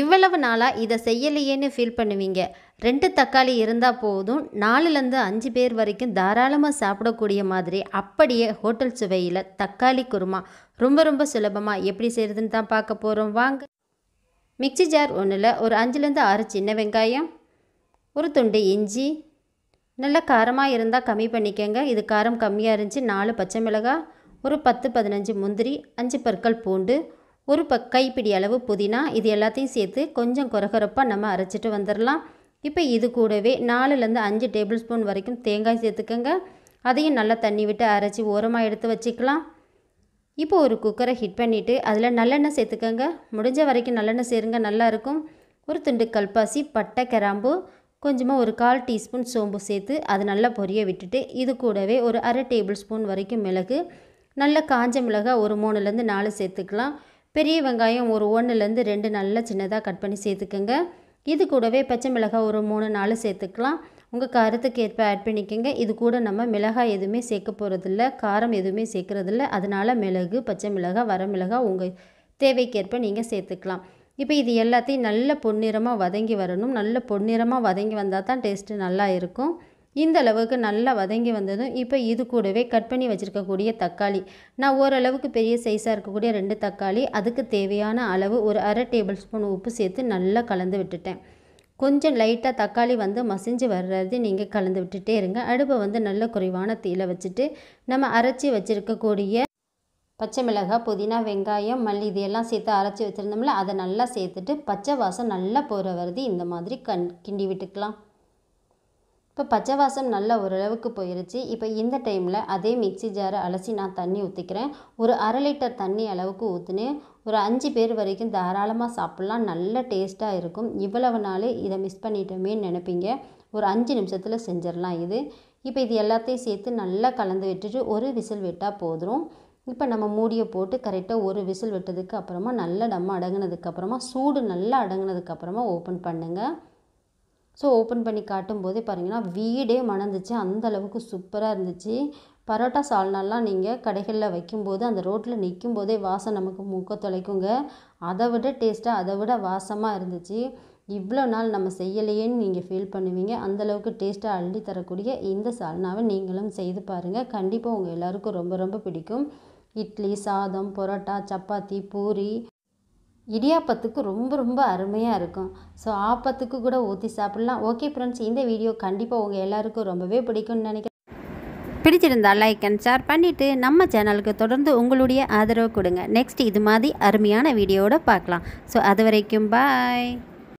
இவ்வளவு நாளாக இதை செய்யலையேன்னு ஃபீல் பண்ணுவீங்க ரெண்டு தக்காளி இருந்தால் போதும் நாலுலேருந்து அஞ்சு பேர் வரைக்கும் தாராளமாக சாப்பிடக்கூடிய மாதிரி அப்படியே ஹோட்டல் சுவையில் தக்காளி குருமா ரொம்ப ரொம்ப சுலபமாக எப்படி செய்கிறதுன்னு தான் பார்க்க போகிறோம் வாங்க மிக்சி ஜார் ஒன்றில் ஒரு அஞ்சுலேருந்து ஆறு சின்ன வெங்காயம் ஒரு துண்டு இஞ்சி நல்லா காரமாக இருந்தால் கம்மி பண்ணிக்கோங்க இது காரம் கம்மியாக இருந்துச்சு நாலு பச்சை மிளகாய் ஒரு பத்து பதினஞ்சு முந்திரி அஞ்சு பற்கள் பூண்டு ஒரு ப கைப்பிடி அளவு புதினா இது எல்லாத்தையும் சேர்த்து கொஞ்சம் குறகுறப்பாக நம்ம அரைச்சிட்டு வந்துடலாம் இப்போ இது கூடவே நாலுலேருந்து அஞ்சு டேபிள் ஸ்பூன் வரைக்கும் தேங்காய் சேர்த்துக்கோங்க அதையும் நல்லா தண்ணி விட்டு அரைச்சி ஓரமாக எடுத்து வச்சுக்கலாம் இப்போ ஒரு குக்கரை ஹிட் பண்ணிவிட்டு அதில் நல்லெண்ணெய் சேர்த்துக்கோங்க முடிஞ்ச வரைக்கும் நல்லெண்ணெய் சேருங்க நல்லாயிருக்கும் ஒரு துண்டு கல்பாசி பட்டை கிராம்பு கொஞ்சமாக ஒரு கால் டீஸ்பூன் சோம்பு சேர்த்து அது நல்லா பொரிய விட்டுட்டு இது கூடவே ஒரு அரை டேபிள் ஸ்பூன் வரைக்கும் மிளகு நல்ல காஞ்ச மிளகாக ஒரு மூணுலேருந்து நாலு சேர்த்துக்கலாம் பெரிய வெங்காயம் ஒரு ஒன்றுலேருந்து ரெண்டு நல்லா சின்னதாக கட் பண்ணி சேர்த்துக்கோங்க இது கூடவே பச்சை மிளகாய் ஒரு மூணு நாலு சேர்த்துக்கலாம் உங்கள் காரத்துக்கு ஏற்ப ஆட் பண்ணிக்கோங்க இது கூட நம்ம மிளகாய் எதுவுமே சேர்க்க போகிறதில்ல காரம் எதுவுமே சேர்க்குறதில்ல அதனால் மிளகு பச்சை மிளகாய் வரமிளகாய் உங்கள் தேவைக்கேற்ப நீங்கள் சேர்த்துக்கலாம் இப்போ இது எல்லாத்தையும் நல்ல பொன்னிறமாக வதங்கி வரணும் நல்ல பொன்னிறமாக வதங்கி வந்தால் தான் டேஸ்ட்டு நல்லா இருக்கும் இந்த அளவுக்கு நல்லா வதங்கி வந்ததும் இப்போ இது கூடவே கட் பண்ணி வச்சுருக்கக்கூடிய தக்காளி நான் ஓரளவுக்கு பெரிய சைஸாக இருக்கக்கூடிய ரெண்டு தக்காளி அதுக்கு தேவையான அளவு ஒரு அரை டேபிள் ஸ்பூன் உப்பு சேர்த்து நல்லா கலந்து விட்டுட்டேன் கொஞ்சம் லைட்டாக தக்காளி வந்து மசிஞ்சு வர்றது நீங்கள் கலந்து விட்டுட்டே இருங்க அடுப்பை வந்து நல்ல குறைவான தீயில் வச்சுட்டு நம்ம அரைச்சி வச்சுருக்கக்கூடிய பச்சை மிளகாய் புதினா வெங்காயம் மல்லி இதையெல்லாம் சேர்த்து அரைச்சி வச்சுருந்தோம்ல அதை நல்லா சேர்த்துட்டு பச்சை வாசம் நல்லா போகிற வருது இந்த மாதிரி கண் கிண்டி விட்டுக்கலாம் இப்போ பச்சை வாசம் நல்ல ஓரளவுக்கு போயிருச்சு இப்போ இந்த டைமில் அதே மிக்சி ஜாரை அலசி நான் தண்ணி ஊற்றிக்கிறேன் ஒரு அரை லிட்டர் தண்ணி அளவுக்கு ஊற்றுனேன் ஒரு அஞ்சு பேர் வரைக்கும் தாராளமாக சாப்பிட்லாம் நல்ல டேஸ்ட்டாக இருக்கும் இவ்வளவு நாள் இதை மிஸ் பண்ணிட்டோமேன்னு நினைப்பீங்க ஒரு அஞ்சு நிமிஷத்தில் செஞ்சிடலாம் இது இப்போ இது எல்லாத்தையும் சேர்த்து நல்லா கலந்து விட்டுட்டு ஒரு விசில் விட்டால் போதும் இப்போ நம்ம மூடியை போட்டு கரெக்டாக ஒரு விசில் விட்டதுக்கு அப்புறமா நல்லா நம்ம அடங்கினதுக்கப்புறமா சூடு நல்லா அடங்கினதுக்கப்புறமா ஓப்பன் பண்ணுங்கள் ஸோ ஓப்பன் பண்ணி காட்டும் போதே பாருங்கன்னா வீடே மணந்துச்சு அந்த அளவுக்கு சூப்பராக இருந்துச்சு பரோட்டா சால்னாலாம் நீங்கள் கடைகளில் வைக்கும்போது அந்த ரோட்டில் நிற்கும் போதே வாசம் நமக்கு மூக்க தொலைக்குங்க அதை விட டேஸ்ட்டாக அதை விட வாசமாக இருந்துச்சு இவ்வளோ நாள் நம்ம செய்யலையேன்னு நீங்கள் ஃபீல் பண்ணுவீங்க அந்தளவுக்கு டேஸ்ட்டாக அள்ளி தரக்கூடிய இந்த சால்னாவை நீங்களும் செய்து பாருங்கள் கண்டிப்பாக உங்கள் எல்லாருக்கும் ரொம்ப ரொம்ப பிடிக்கும் இட்லி சாதம் பரோட்டா சப்பாத்தி பூரி இடியாப்பத்துக்கு ரொம்ப ரொம்ப அருமையாக இருக்கும் ஸோ ஆப்பத்துக்கு கூட ஊற்றி சாப்பிட்லாம் ஓகே ஃப்ரெண்ட்ஸ் இந்த வீடியோ கண்டிப்பாக உங்கள் எல்லாருக்கும் ரொம்பவே பிடிக்கும்னு நினைக்கிறேன் பிடிச்சிருந்தால் லைக் அண்ட் ஷேர் பண்ணிவிட்டு நம்ம சேனலுக்கு தொடர்ந்து உங்களுடைய ஆதரவு கொடுங்க நெக்ஸ்ட் இது மாதிரி அருமையான வீடியோவோட பார்க்கலாம் ஸோ அது வரைக்கும் பாய்